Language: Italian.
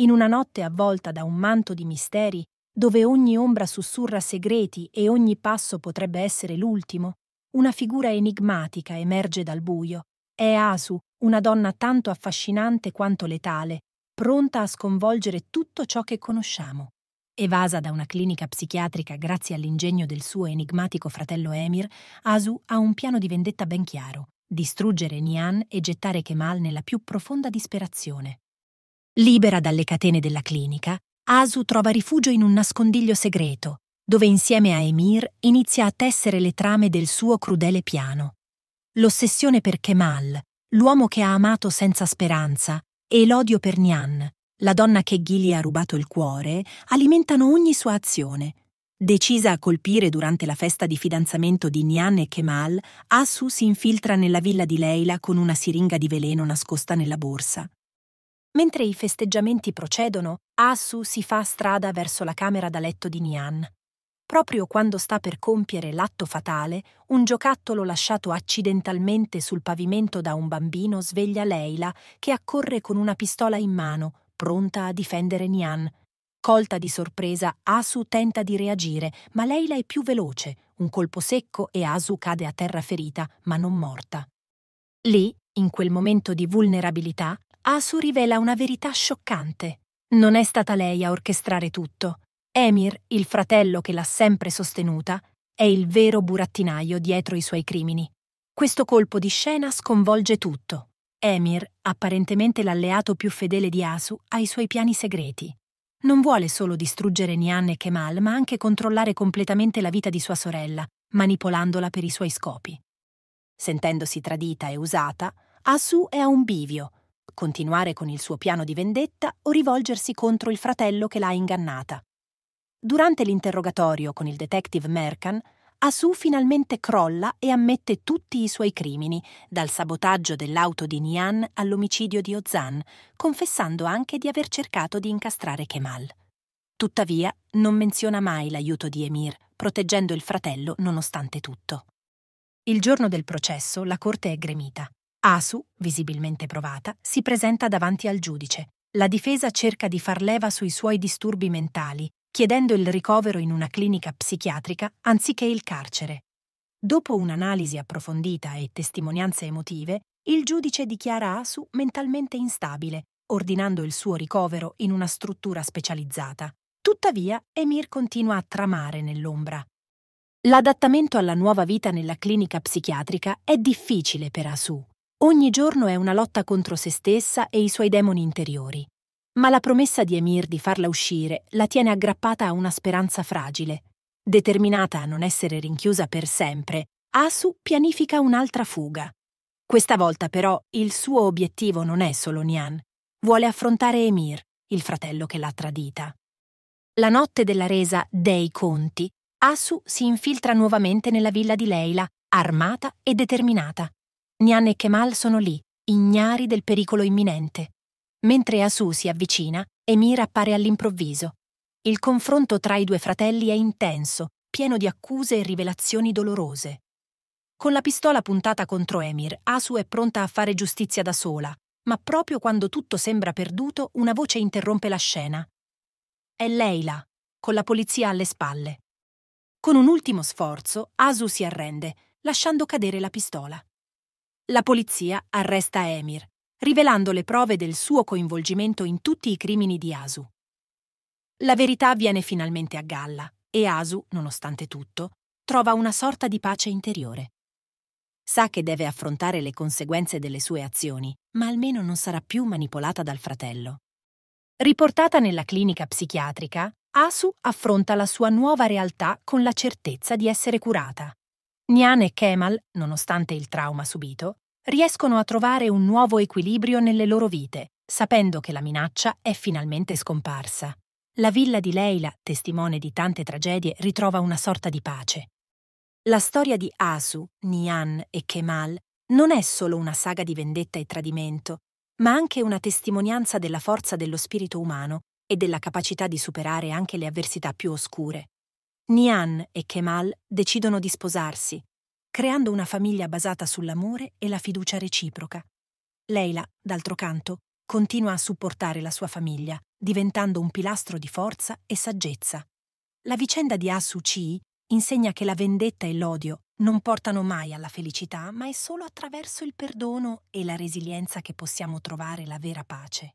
In una notte avvolta da un manto di misteri, dove ogni ombra sussurra segreti e ogni passo potrebbe essere l'ultimo, una figura enigmatica emerge dal buio. È Asu, una donna tanto affascinante quanto letale, pronta a sconvolgere tutto ciò che conosciamo. Evasa da una clinica psichiatrica grazie all'ingegno del suo enigmatico fratello Emir, Asu ha un piano di vendetta ben chiaro: distruggere Nian e gettare Kemal nella più profonda disperazione. Libera dalle catene della clinica, Asu trova rifugio in un nascondiglio segreto, dove insieme a Emir inizia a tessere le trame del suo crudele piano. L'ossessione per Kemal, l'uomo che ha amato senza speranza, e l'odio per Nian, la donna che Ghili ha rubato il cuore, alimentano ogni sua azione. Decisa a colpire durante la festa di fidanzamento di Nian e Kemal, Asu si infiltra nella villa di Leila con una siringa di veleno nascosta nella borsa. Mentre i festeggiamenti procedono, Asu si fa strada verso la camera da letto di Nian. Proprio quando sta per compiere l'atto fatale, un giocattolo lasciato accidentalmente sul pavimento da un bambino sveglia Leila, che accorre con una pistola in mano, pronta a difendere Nian. Colta di sorpresa, Asu tenta di reagire, ma Leila è più veloce. Un colpo secco e Asu cade a terra ferita, ma non morta. Lì, in quel momento di vulnerabilità, Asu rivela una verità scioccante. Non è stata lei a orchestrare tutto. Emir, il fratello che l'ha sempre sostenuta, è il vero burattinaio dietro i suoi crimini. Questo colpo di scena sconvolge tutto. Emir, apparentemente l'alleato più fedele di Asu, ha i suoi piani segreti. Non vuole solo distruggere Nian e Kemal, ma anche controllare completamente la vita di sua sorella, manipolandola per i suoi scopi. Sentendosi tradita e usata, Asu è a un bivio, continuare con il suo piano di vendetta o rivolgersi contro il fratello che l'ha ingannata. Durante l'interrogatorio con il detective Merkan, Asu finalmente crolla e ammette tutti i suoi crimini, dal sabotaggio dell'auto di Nian all'omicidio di Ozan, confessando anche di aver cercato di incastrare Kemal. Tuttavia, non menziona mai l'aiuto di Emir, proteggendo il fratello nonostante tutto. Il giorno del processo la corte è gremita. Asu, visibilmente provata, si presenta davanti al giudice. La difesa cerca di far leva sui suoi disturbi mentali, chiedendo il ricovero in una clinica psichiatrica anziché il carcere. Dopo un'analisi approfondita e testimonianze emotive, il giudice dichiara Asu mentalmente instabile, ordinando il suo ricovero in una struttura specializzata. Tuttavia, Emir continua a tramare nell'ombra. L'adattamento alla nuova vita nella clinica psichiatrica è difficile per Asu, Ogni giorno è una lotta contro se stessa e i suoi demoni interiori. Ma la promessa di Emir di farla uscire la tiene aggrappata a una speranza fragile. Determinata a non essere rinchiusa per sempre, Asu pianifica un'altra fuga. Questa volta però il suo obiettivo non è solo Nian. Vuole affrontare Emir, il fratello che l'ha tradita. La notte della resa dei conti, Asu si infiltra nuovamente nella villa di Leila, armata e determinata. Nian e Kemal sono lì, ignari del pericolo imminente. Mentre Asu si avvicina, Emir appare all'improvviso. Il confronto tra i due fratelli è intenso, pieno di accuse e rivelazioni dolorose. Con la pistola puntata contro Emir, Asu è pronta a fare giustizia da sola, ma proprio quando tutto sembra perduto, una voce interrompe la scena. È Leila, con la polizia alle spalle. Con un ultimo sforzo, Asu si arrende, lasciando cadere la pistola. La polizia arresta Emir, rivelando le prove del suo coinvolgimento in tutti i crimini di Asu. La verità viene finalmente a galla e Asu, nonostante tutto, trova una sorta di pace interiore. Sa che deve affrontare le conseguenze delle sue azioni, ma almeno non sarà più manipolata dal fratello. Riportata nella clinica psichiatrica, Asu affronta la sua nuova realtà con la certezza di essere curata. Nian e Kemal, nonostante il trauma subito, riescono a trovare un nuovo equilibrio nelle loro vite, sapendo che la minaccia è finalmente scomparsa. La villa di Leila, testimone di tante tragedie, ritrova una sorta di pace. La storia di Asu, Nian e Kemal non è solo una saga di vendetta e tradimento, ma anche una testimonianza della forza dello spirito umano e della capacità di superare anche le avversità più oscure. Nian e Kemal decidono di sposarsi, creando una famiglia basata sull'amore e la fiducia reciproca. Leila, d'altro canto, continua a supportare la sua famiglia, diventando un pilastro di forza e saggezza. La vicenda di Asu Chi insegna che la vendetta e l'odio non portano mai alla felicità, ma è solo attraverso il perdono e la resilienza che possiamo trovare la vera pace.